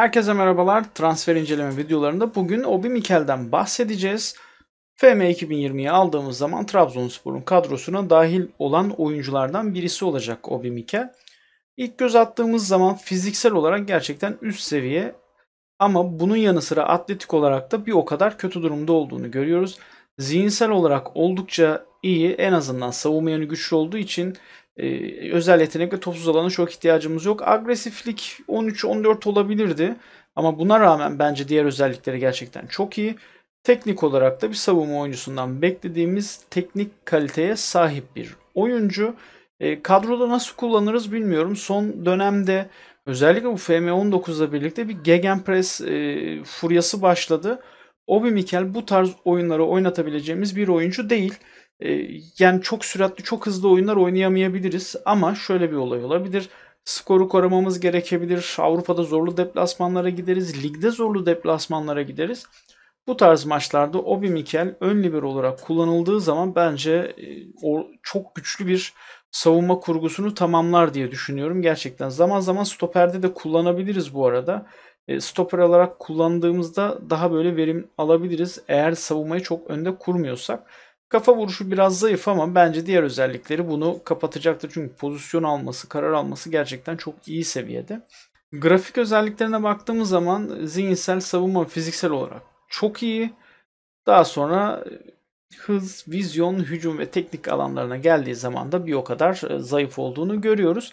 Herkese merhabalar. Transfer inceleme videolarında bugün Obi Mikel'den bahsedeceğiz. FM 2020'yi aldığımız zaman Trabzonspor'un kadrosuna dahil olan oyunculardan birisi olacak Obi Mikel. İlk göz attığımız zaman fiziksel olarak gerçekten üst seviye ama bunun yanı sıra atletik olarak da bir o kadar kötü durumda olduğunu görüyoruz. Zihinsel olarak oldukça iyi en azından savunma yönü güçlü olduğu için ee, özel yetenekle topsuz alanı çok ihtiyacımız yok. Agresiflik 13-14 olabilirdi. Ama buna rağmen bence diğer özellikleri gerçekten çok iyi. Teknik olarak da bir savunma oyuncusundan beklediğimiz teknik kaliteye sahip bir oyuncu. E, kadroda nasıl kullanırız bilmiyorum. Son dönemde özellikle bu fm 19 ile birlikte bir gegenpress e, furyası başladı. Obi Mikel bu tarz oyunları oynatabileceğimiz bir oyuncu değil. Ee, yani çok süratli, çok hızlı oyunlar oynayamayabiliriz ama şöyle bir olay olabilir. Skoru korumamız gerekebilir. Avrupa'da zorlu deplasmanlara gideriz. Ligde zorlu deplasmanlara gideriz. Bu tarz maçlarda Obi Mikel ön libero olarak kullanıldığı zaman bence e, o çok güçlü bir savunma kurgusunu tamamlar diye düşünüyorum gerçekten. Zaman zaman stoperde de kullanabiliriz bu arada. E, stoper olarak kullandığımızda daha böyle verim alabiliriz eğer savunmayı çok önde kurmuyorsak. Kafa vuruşu biraz zayıf ama bence diğer özellikleri bunu kapatacaktır. Çünkü pozisyon alması, karar alması gerçekten çok iyi seviyede. Grafik özelliklerine baktığımız zaman zihinsel savunma fiziksel olarak çok iyi. Daha sonra e, hız, vizyon, hücum ve teknik alanlarına geldiği zaman da bir o kadar e, zayıf olduğunu görüyoruz.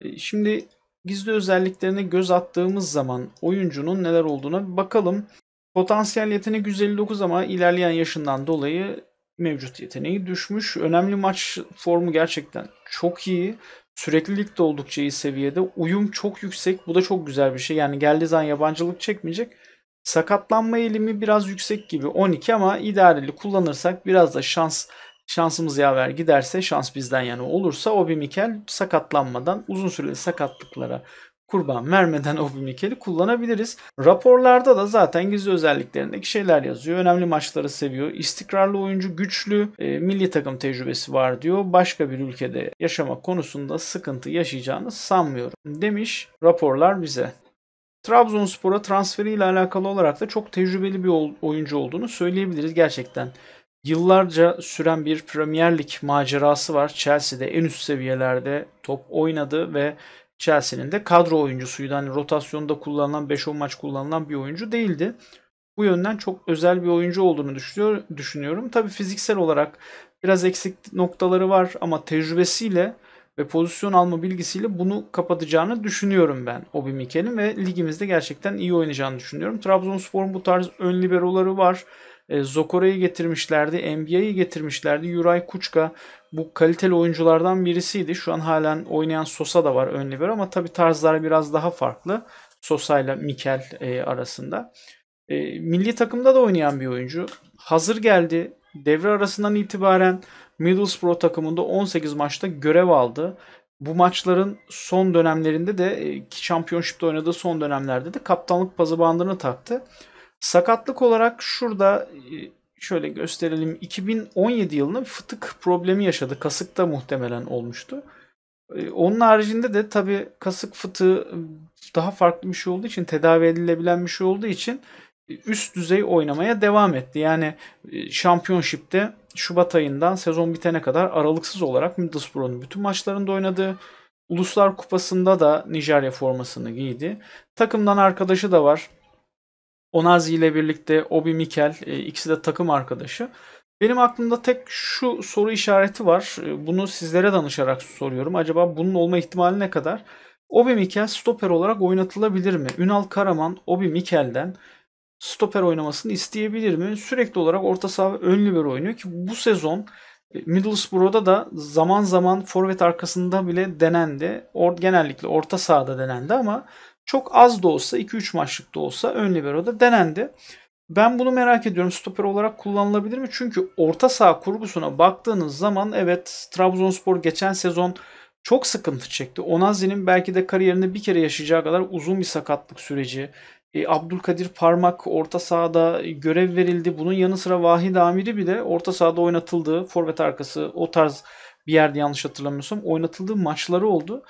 E, şimdi gizli özelliklerine göz attığımız zaman oyuncunun neler olduğuna bakalım. Potansiyel yetenek 159 ama ilerleyen yaşından dolayı mevcut yeteneği düşmüş. Önemli maç formu gerçekten çok iyi. Süreklilik de oldukça iyi seviyede. Uyum çok yüksek. Bu da çok güzel bir şey. Yani geldiği zaman yabancılık çekmeyecek. Sakatlanma eğilimi biraz yüksek gibi 12 ama idareli kullanırsak biraz da şans şansımız yaver giderse şans bizden yani olursa Obi Mikel sakatlanmadan uzun süreli sakatlıklara kurban vermeden o mekeli kullanabiliriz. Raporlarda da zaten gizli özelliklerindeki şeyler yazıyor. Önemli maçları seviyor. İstikrarlı oyuncu güçlü. E, milli takım tecrübesi var diyor. Başka bir ülkede yaşama konusunda sıkıntı yaşayacağını sanmıyorum demiş raporlar bize. Trabzonspor'a transferiyle alakalı olarak da çok tecrübeli bir oyuncu olduğunu söyleyebiliriz gerçekten. Yıllarca süren bir Premier Lig macerası var. Chelsea'de en üst seviyelerde top oynadı ve Chelsea'nin de kadro oyuncusuydu. Hani rotasyonda kullanılan 5-10 maç kullanılan bir oyuncu değildi. Bu yönden çok özel bir oyuncu olduğunu düşünüyor, düşünüyorum. Tabii fiziksel olarak biraz eksik noktaları var ama tecrübesiyle ve pozisyon alma bilgisiyle bunu kapatacağını düşünüyorum ben Obi Mikel'in ve ligimizde gerçekten iyi oynayacağını düşünüyorum. Trabzonspor'un bu tarz ön liberoları var. E, Zokora'yı getirmişlerdi, NBA'yi getirmişlerdi. Yuray Kuçka bu kaliteli oyunculardan birisiydi. Şu an halen oynayan Sosa da var ön libero ama tabii tarzlar biraz daha farklı. Sosa ile Mikel e, arasında. E, milli takımda da oynayan bir oyuncu. Hazır geldi. Devre arasından itibaren Middlesbrough takımında 18 maçta görev aldı. Bu maçların son dönemlerinde de e, ki şampiyonşipte oynadığı son dönemlerde de kaptanlık pazı bandını taktı. Sakatlık olarak şurada e, şöyle gösterelim. 2017 yılında fıtık problemi yaşadı. Kasıkta muhtemelen olmuştu. Ee, onun haricinde de tabi kasık fıtığı ıı, daha farklı bir şey olduğu için tedavi edilebilen bir şey olduğu için e, üst düzey oynamaya devam etti. Yani e, şampiyonşipte Şubat ayından sezon bitene kadar aralıksız olarak Middlesbrough'un bütün maçlarında oynadı. Uluslar Kupası'nda da Nijerya formasını giydi. Takımdan arkadaşı da var. Onazi ile birlikte Obi Mikel e, ikisi de takım arkadaşı. Benim aklımda tek şu soru işareti var. E, bunu sizlere danışarak soruyorum. Acaba bunun olma ihtimali ne kadar? Obi Mikel stoper olarak oynatılabilir mi? Ünal Karaman Obi Mikel'den stoper oynamasını isteyebilir mi? Sürekli olarak orta saha ön libero oynuyor ki bu sezon e, Middlesbrough'da da zaman zaman forvet arkasında bile denendi. Or genellikle orta sahada denendi ama çok az da olsa 2-3 maçlık da olsa ön libero'da denendi. Ben bunu merak ediyorum. Stoper olarak kullanılabilir mi? Çünkü orta saha kurgusuna baktığınız zaman evet Trabzonspor geçen sezon çok sıkıntı çekti. Onazi'nin belki de kariyerinde bir kere yaşayacağı kadar uzun bir sakatlık süreci. E, Abdülkadir Parmak orta sahada görev verildi. Bunun yanı sıra Vahid Amiri bile orta sahada oynatıldığı, forvet arkası o tarz bir yerde yanlış hatırlamıyorsam oynatıldığı maçları oldu.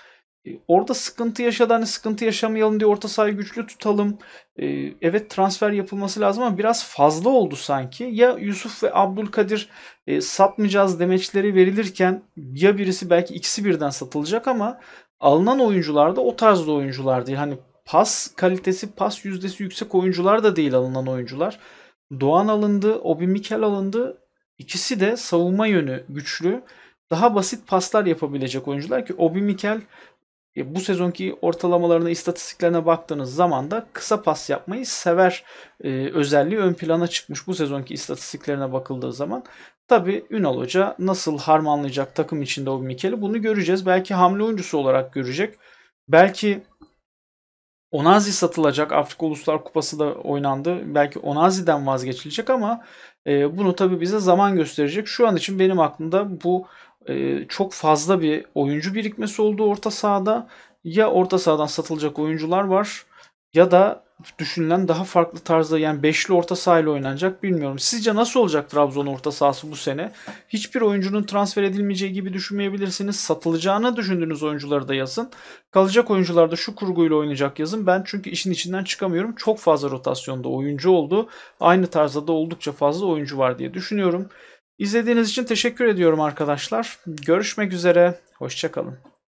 E, orada sıkıntı yaşadı hani sıkıntı yaşamayalım diye orta sahayı güçlü tutalım. E, evet transfer yapılması lazım ama biraz fazla oldu sanki. Ya Yusuf ve Abdülkadir e, satmayacağız demeçleri verilirken ya birisi belki ikisi birden satılacak ama alınan oyuncular da o tarzda oyuncular değil. Hani pas kalitesi, pas yüzdesi yüksek oyuncular da değil alınan oyuncular. Doğan alındı, Obi Mikel alındı. İkisi de savunma yönü güçlü. Daha basit paslar yapabilecek oyuncular ki Obi Mikel e, bu sezonki ortalamalarına, istatistiklerine baktığınız zaman da kısa pas yapmayı sever e, özelliği ön plana çıkmış bu sezonki istatistiklerine bakıldığı zaman. Tabi Ünal Hoca nasıl harmanlayacak takım içinde o Mikel'i bunu göreceğiz. Belki hamle oyuncusu olarak görecek. Belki Onazi satılacak. Afrika Uluslar Kupası da oynandı. Belki Onazi'den vazgeçilecek ama ee, bunu tabi bize zaman gösterecek. Şu an için benim aklımda bu e, çok fazla bir oyuncu birikmesi olduğu orta sahada. Ya orta sahadan satılacak oyuncular var ya da düşünülen daha farklı tarzda yani beşli orta sahayla oynanacak bilmiyorum. Sizce nasıl olacak Trabzon orta sahası bu sene? Hiçbir oyuncunun transfer edilmeyeceği gibi düşünmeyebilirsiniz. Satılacağını düşündüğünüz oyuncuları da yazın. Kalacak oyuncular da şu kurguyla oynayacak yazın. Ben çünkü işin içinden çıkamıyorum. Çok fazla rotasyonda oyuncu oldu. Aynı tarzda da oldukça fazla oyuncu var diye düşünüyorum. İzlediğiniz için teşekkür ediyorum arkadaşlar. Görüşmek üzere. Hoşçakalın.